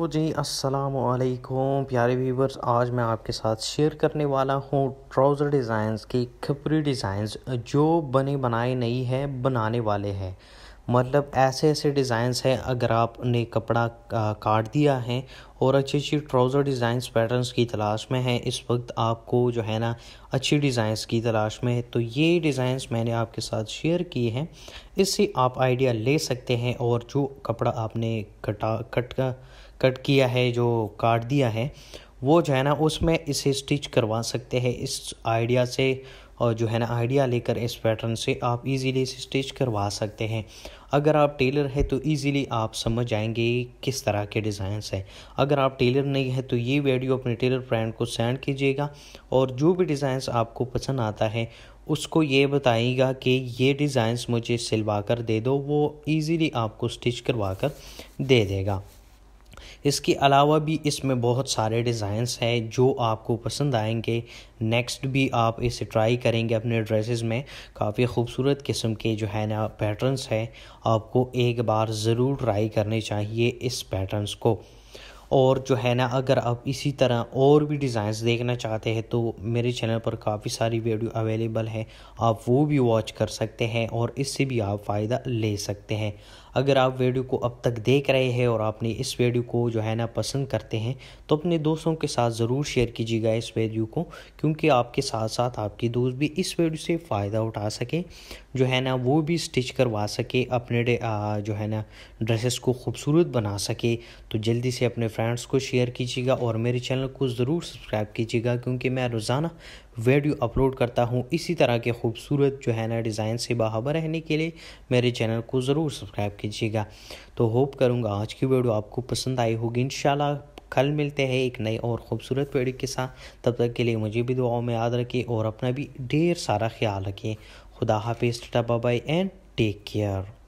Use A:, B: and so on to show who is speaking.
A: तो जी अस्सलाम वालेकुम प्यारे व्यूवर्स आज मैं आपके साथ शेयर करने वाला हूँ ट्राउज़र डिज़ाइंस की खपरी डिज़ाइंस जो बने बनाए नहीं है बनाने वाले हैं मतलब ऐसे ऐसे डिज़ाइंस हैं अगर आपने कपड़ा काट दिया है और अच्छी अच्छी ट्राउज़र डिज़ाइंस पैटर्न्स की तलाश में है इस वक्त आपको जो है ना अच्छी डिज़ाइंस की तलाश में है तो ये डिज़ाइंस मैंने आपके साथ शेयर की हैं इससे आप आइडिया ले सकते हैं और जो कपड़ा आपने कटा कट का कट किया है जो काट दिया है वो जो है ना उसमें इसे स्टिच करवा सकते हैं इस आइडिया से और जो है ना आइडिया लेकर इस पैटर्न से आप इजीली इसे स्टिच करवा सकते हैं अगर आप टेलर है तो इजीली आप समझ जाएंगे किस तरह के डिज़ाइंस हैं अगर आप टेलर नहीं है तो ये वीडियो अपने टेलर फ्रेंड को सेंड कीजिएगा और जो भी डिज़ाइंस आपको पसंद आता है उसको ये बताइएगा कि ये डिज़ाइंस मुझे सिलवा कर दे दो वो इजीली आपको स्टिच करवा कर दे देगा इसके अलावा भी इसमें बहुत सारे डिज़ाइंस हैं जो आपको पसंद आएंगे नेक्स्ट भी आप इसे ट्राई करेंगे अपने ड्रेसेस में काफ़ी खूबसूरत किस्म के जो है ना पैटर्न्स हैं आपको एक बार ज़रूर ट्राई करने चाहिए इस पैटर्न्स को और जो है ना अगर आप इसी तरह और भी डिज़ाइन देखना चाहते हैं तो मेरे चैनल पर काफ़ी सारी वीडियो अवेलेबल है आप वो भी वॉच कर सकते हैं और इससे भी आप फ़ायदा ले सकते हैं अगर आप वीडियो को अब तक देख रहे हैं और आपने इस वीडियो को जो है ना पसंद करते हैं तो अपने दोस्तों के साथ ज़रूर शेयर कीजिएगा इस वीडियो को क्योंकि आपके साथ साथ आपके दोस्त भी इस वीडियो से फ़ायदा उठा सके जो है ना वो भी स्टिच करवा सके अपने जो है ना ड्रेसेस को खूबसूरत बना सके तो जल्दी से अपने फ्रेंड्स को शेयर कीजिएगा और मेरे चैनल को ज़रूर सब्सक्राइब कीजिएगा क्योंकि मैं रोज़ाना वीडियो अपलोड करता हूँ इसी तरह के खूबसूरत जो है ना डिज़ाइन से बाहर रहने के लिए मेरे चैनल को ज़रूर सब्सक्राइब कीजिएगा तो होप करूँगा आज की वीडियो आपको पसंद आई होगी इन कल मिलते हैं एक नए और ख़ूबसूरत वीडियो के साथ तब तक के लिए मुझे भी दुआओं में याद रखें और अपना भी ढेर सारा ख्याल रखें खुदा हाफिज़ tata bye and take care